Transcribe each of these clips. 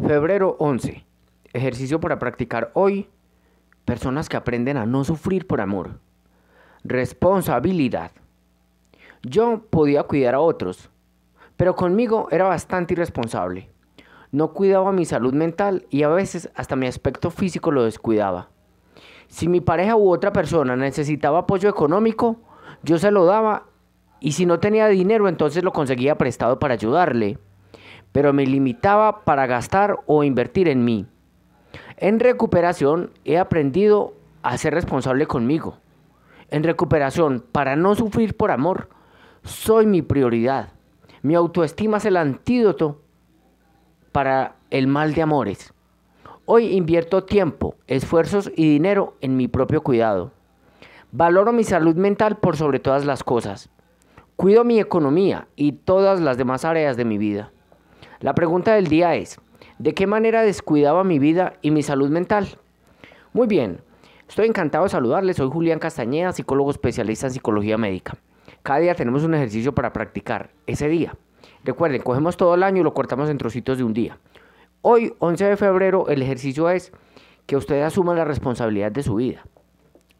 Febrero 11. Ejercicio para practicar hoy. Personas que aprenden a no sufrir por amor. Responsabilidad. Yo podía cuidar a otros, pero conmigo era bastante irresponsable. No cuidaba mi salud mental y a veces hasta mi aspecto físico lo descuidaba. Si mi pareja u otra persona necesitaba apoyo económico, yo se lo daba y si no tenía dinero entonces lo conseguía prestado para ayudarle pero me limitaba para gastar o invertir en mí. En recuperación he aprendido a ser responsable conmigo. En recuperación, para no sufrir por amor, soy mi prioridad. Mi autoestima es el antídoto para el mal de amores. Hoy invierto tiempo, esfuerzos y dinero en mi propio cuidado. Valoro mi salud mental por sobre todas las cosas. Cuido mi economía y todas las demás áreas de mi vida. La pregunta del día es, ¿de qué manera descuidaba mi vida y mi salud mental? Muy bien, estoy encantado de saludarles. Soy Julián Castañeda, psicólogo especialista en psicología médica. Cada día tenemos un ejercicio para practicar ese día. Recuerden, cogemos todo el año y lo cortamos en trocitos de un día. Hoy, 11 de febrero, el ejercicio es que usted asuma la responsabilidad de su vida.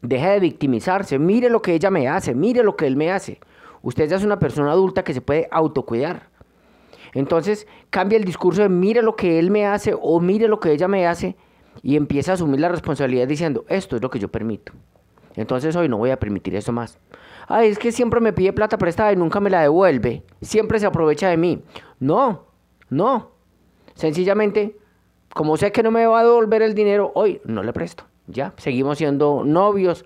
Deje de victimizarse, mire lo que ella me hace, mire lo que él me hace. Usted ya es una persona adulta que se puede autocuidar. Entonces cambia el discurso de mire lo que él me hace o mire lo que ella me hace y empieza a asumir la responsabilidad diciendo esto es lo que yo permito. Entonces hoy no voy a permitir eso más. Ay, es que siempre me pide plata prestada y nunca me la devuelve. Siempre se aprovecha de mí. No, no. Sencillamente, como sé que no me va a devolver el dinero, hoy no le presto. Ya, seguimos siendo novios.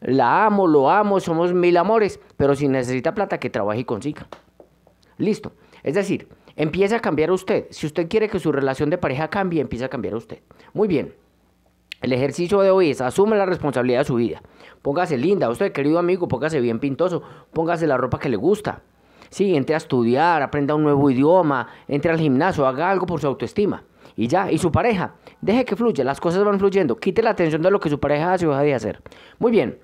La amo, lo amo, somos mil amores. Pero si necesita plata, que trabaje y consiga. Listo. Es decir, Empiece a cambiar usted. Si usted quiere que su relación de pareja cambie, empiece a cambiar usted. Muy bien. El ejercicio de hoy es asume la responsabilidad de su vida. Póngase linda, usted querido amigo, póngase bien pintoso, póngase la ropa que le gusta. Sí, entre a estudiar, aprenda un nuevo idioma, entre al gimnasio, haga algo por su autoestima. Y ya, y su pareja, deje que fluya, las cosas van fluyendo, quite la atención de lo que su pareja hace o deja de hacer. Muy bien,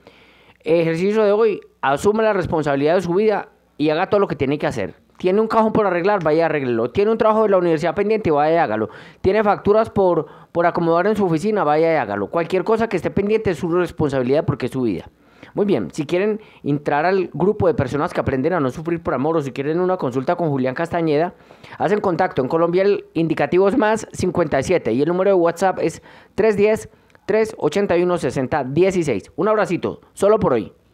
ejercicio de hoy, asume la responsabilidad de su vida y haga todo lo que tiene que hacer. Tiene un cajón por arreglar, vaya a arreglarlo. Tiene un trabajo de la universidad pendiente, vaya y hágalo. Tiene facturas por, por acomodar en su oficina, vaya y hágalo. Cualquier cosa que esté pendiente es su responsabilidad porque es su vida. Muy bien, si quieren entrar al grupo de personas que aprenden a no sufrir por amor o si quieren una consulta con Julián Castañeda, hacen contacto. En Colombia el indicativo es más 57 y el número de WhatsApp es 310 381 6016 Un abracito, solo por hoy.